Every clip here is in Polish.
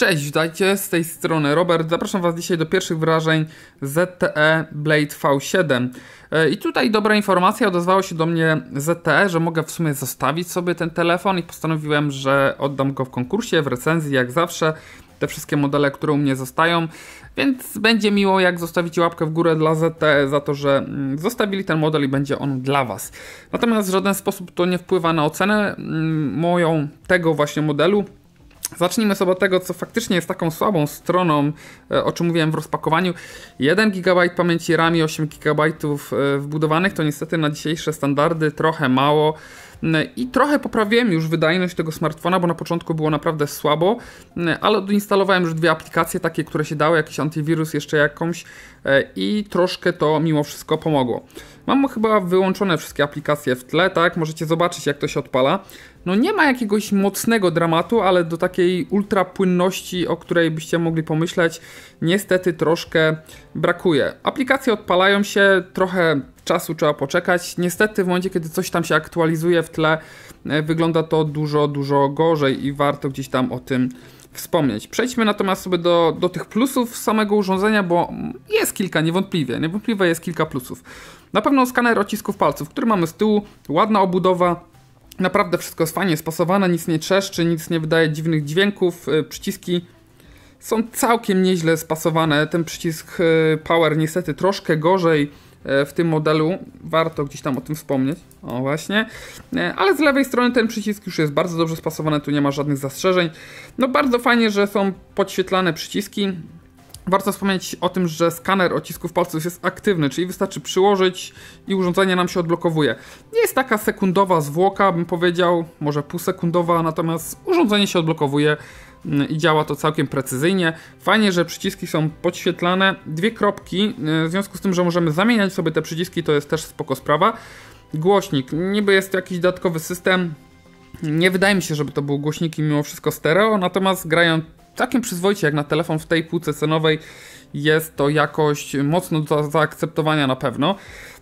Cześć, dajcie z tej strony Robert. Zapraszam Was dzisiaj do pierwszych wrażeń ZTE Blade V7. E, I tutaj dobra informacja, odezwało się do mnie ZTE, że mogę w sumie zostawić sobie ten telefon i postanowiłem, że oddam go w konkursie, w recenzji jak zawsze. Te wszystkie modele, które u mnie zostają, więc będzie miło, jak zostawicie łapkę w górę dla ZTE za to, że mm, zostawili ten model i będzie on dla Was. Natomiast w żaden sposób to nie wpływa na ocenę mm, moją tego właśnie modelu Zacznijmy sobie od tego, co faktycznie jest taką słabą stroną, e, o czym mówiłem w rozpakowaniu. 1 GB pamięci RAM i 8 GB e, wbudowanych to niestety na dzisiejsze standardy trochę mało. E, I trochę poprawiłem już wydajność tego smartfona, bo na początku było naprawdę słabo, ale doinstalowałem już dwie aplikacje takie, które się dały, jakiś antywirus, jeszcze jakąś i troszkę to mimo wszystko pomogło. Mam chyba wyłączone wszystkie aplikacje w tle, tak? Możecie zobaczyć jak to się odpala no nie ma jakiegoś mocnego dramatu, ale do takiej ultra płynności, o której byście mogli pomyśleć, niestety troszkę brakuje. Aplikacje odpalają się, trochę czasu trzeba poczekać. Niestety w momencie, kiedy coś tam się aktualizuje w tle, e, wygląda to dużo, dużo gorzej i warto gdzieś tam o tym wspomnieć. Przejdźmy natomiast sobie do, do tych plusów samego urządzenia, bo jest kilka, niewątpliwie. Niewątpliwie jest kilka plusów. Na pewno skaner odcisków palców, który mamy z tyłu, ładna obudowa, Naprawdę wszystko jest fajnie spasowane, nic nie trzeszczy, nic nie wydaje dziwnych dźwięków. Y, przyciski są całkiem nieźle spasowane. Ten przycisk y, Power niestety troszkę gorzej y, w tym modelu. Warto gdzieś tam o tym wspomnieć. O właśnie. Ale z lewej strony ten przycisk już jest bardzo dobrze spasowany, tu nie ma żadnych zastrzeżeń. No bardzo fajnie, że są podświetlane przyciski. Warto wspomnieć o tym, że skaner odcisków palców jest aktywny, czyli wystarczy przyłożyć i urządzenie nam się odblokowuje. Nie jest taka sekundowa zwłoka, bym powiedział, może półsekundowa, natomiast urządzenie się odblokowuje mm, i działa to całkiem precyzyjnie. Fajnie, że przyciski są podświetlane. Dwie kropki, y, w związku z tym, że możemy zamieniać sobie te przyciski, to jest też spoko sprawa. Głośnik, niby jest jakiś dodatkowy system, nie wydaje mi się, żeby to były głośniki mimo wszystko stereo, natomiast grając całkiem przyzwoicie jak na telefon w tej półce cenowej jest to jakoś mocno do zaakceptowania na pewno.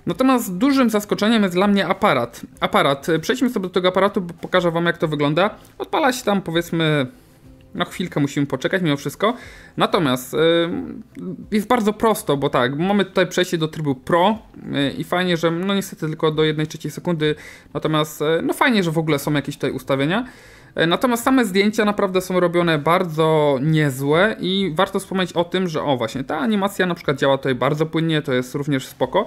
Natomiast dużym zaskoczeniem jest dla mnie aparat. Aparat. Przejdźmy sobie do tego aparatu, bo pokażę Wam jak to wygląda. Odpala się tam powiedzmy no chwilkę musimy poczekać mimo wszystko. Natomiast y, jest bardzo prosto, bo tak, mamy tutaj przejście do trybu Pro y, i fajnie, że no niestety tylko do 1 trzeciej sekundy, natomiast y, no fajnie, że w ogóle są jakieś tutaj ustawienia. Natomiast same zdjęcia naprawdę są robione bardzo niezłe i warto wspomnieć o tym, że o właśnie ta animacja na przykład działa tutaj bardzo płynnie, to jest również spoko.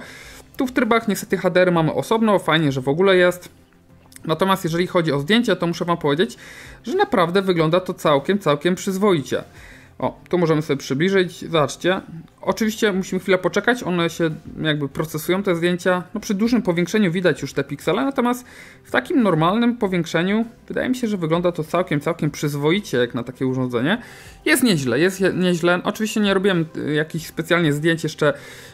Tu w trybach niestety HDR mamy osobno, fajnie, że w ogóle jest. Natomiast jeżeli chodzi o zdjęcia, to muszę Wam powiedzieć, że naprawdę wygląda to całkiem, całkiem przyzwoicie. O, tu możemy sobie przybliżyć, zobaczcie. Oczywiście musimy chwilę poczekać, one się jakby procesują te zdjęcia. No przy dużym powiększeniu widać już te piksele, natomiast w takim normalnym powiększeniu wydaje mi się, że wygląda to całkiem, całkiem przyzwoicie jak na takie urządzenie. Jest nieźle, jest nieźle. Oczywiście nie robiłem y, jakichś specjalnie zdjęć jeszcze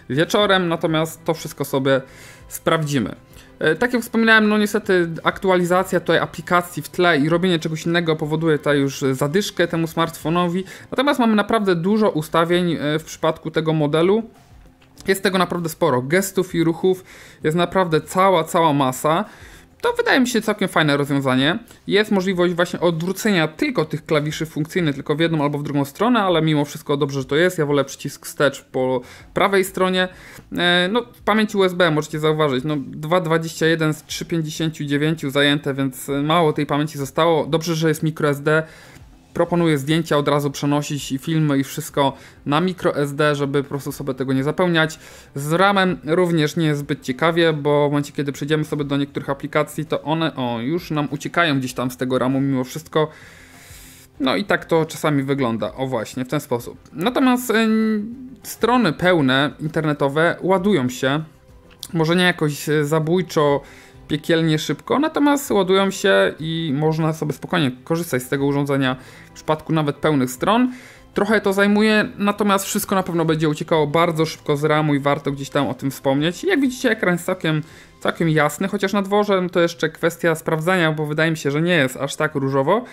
wieczorem, natomiast to wszystko sobie sprawdzimy. E, tak jak wspominałem, no niestety aktualizacja tutaj aplikacji w tle i robienie czegoś innego powoduje ta już zadyszkę temu smartfonowi. Natomiast mamy naprawdę dużo ustawień e, w przypadku tego modelu. Jest tego naprawdę sporo. Gestów i ruchów jest naprawdę cała, cała masa. To wydaje mi się całkiem fajne rozwiązanie. Jest możliwość właśnie odwrócenia tylko tych klawiszy funkcyjnych, tylko w jedną albo w drugą stronę, ale mimo wszystko dobrze, że to jest. Ja wolę przycisk wstecz po prawej stronie. E, no, w pamięci USB możecie zauważyć, no 2,21 z 3,59 zajęte, więc mało tej pamięci zostało. Dobrze, że jest microSD proponuję zdjęcia od razu przenosić i filmy i wszystko na microSD, żeby po prostu sobie tego nie zapełniać. Z RAMem również nie jest zbyt ciekawie, bo w momencie kiedy przejdziemy sobie do niektórych aplikacji, to one o, już nam uciekają gdzieś tam z tego RAMu mimo wszystko. No i tak to czasami wygląda, o właśnie, w ten sposób. Natomiast y, strony pełne internetowe ładują się, może nie jakoś e, zabójczo piekielnie szybko, natomiast ładują się i można sobie spokojnie korzystać z tego urządzenia w przypadku nawet pełnych stron. Trochę to zajmuje, natomiast wszystko na pewno będzie uciekało bardzo szybko z ramu i warto gdzieś tam o tym wspomnieć. Jak widzicie, ekran jest całkiem całkiem jasny, chociaż na dworze to jeszcze kwestia sprawdzania, bo wydaje mi się, że nie jest aż tak różowo.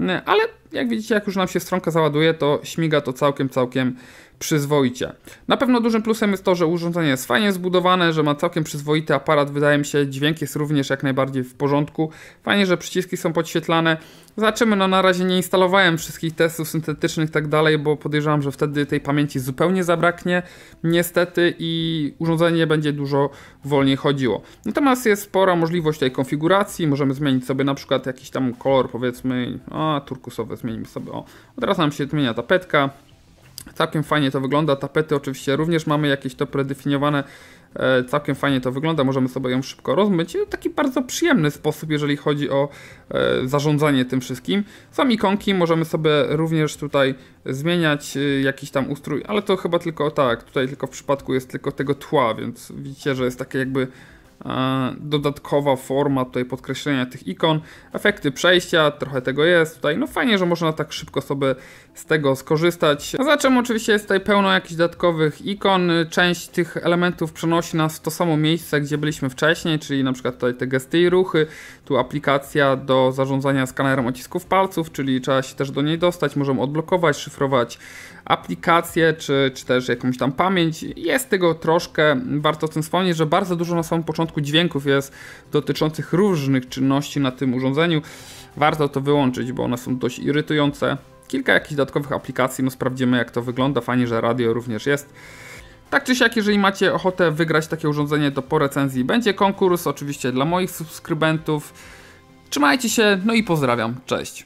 Mm, ale jak widzicie, jak już nam się stronka załaduje, to śmiga to całkiem, całkiem przyzwoicie. Na pewno dużym plusem jest to, że urządzenie jest fajnie zbudowane, że ma całkiem przyzwoity aparat, wydaje mi się, dźwięk jest również jak najbardziej w porządku. Fajnie, że przyciski są podświetlane. Zobaczymy, no na razie nie instalowałem wszystkich testów syntetycznych i tak dalej, bo podejrzewam, że wtedy tej pamięci zupełnie zabraknie niestety i urządzenie będzie dużo wolniej chodziło. Natomiast jest spora możliwość tej konfiguracji. Możemy zmienić sobie na przykład jakiś tam kolor, powiedzmy, a turkusowy zmienimy sobie. O, od razu nam się zmienia tapetka. Całkiem fajnie to wygląda. Tapety oczywiście również mamy jakieś to predefiniowane. E, całkiem fajnie to wygląda, możemy sobie ją szybko rozmyć. Taki bardzo przyjemny sposób, jeżeli chodzi o e, zarządzanie tym wszystkim. Są ikonki, możemy sobie również tutaj zmieniać e, jakiś tam ustrój, ale to chyba tylko tak, tutaj tylko w przypadku jest tylko tego tła, więc widzicie, że jest takie jakby E, dodatkowa forma tutaj podkreślenia tych ikon, efekty przejścia, trochę tego jest tutaj, no fajnie, że można tak szybko sobie z tego skorzystać. Za czym oczywiście jest tutaj pełno jakichś dodatkowych ikon, część tych elementów przenosi nas w to samo miejsce, gdzie byliśmy wcześniej, czyli na przykład tutaj te gesty i ruchy, tu aplikacja do zarządzania skanerem odcisków palców, czyli trzeba się też do niej dostać, możemy odblokować, szyfrować aplikację, czy, czy też jakąś tam pamięć. Jest tego troszkę, warto o tym wspomnieć, że bardzo dużo na samym początku dźwięków jest dotyczących różnych czynności na tym urządzeniu. Warto to wyłączyć, bo one są dość irytujące. Kilka jakichś dodatkowych aplikacji, no sprawdzimy jak to wygląda. Fajnie, że radio również jest. Tak czy siak, jeżeli macie ochotę wygrać takie urządzenie, to po recenzji będzie konkurs, oczywiście dla moich subskrybentów. Trzymajcie się, no i pozdrawiam, cześć.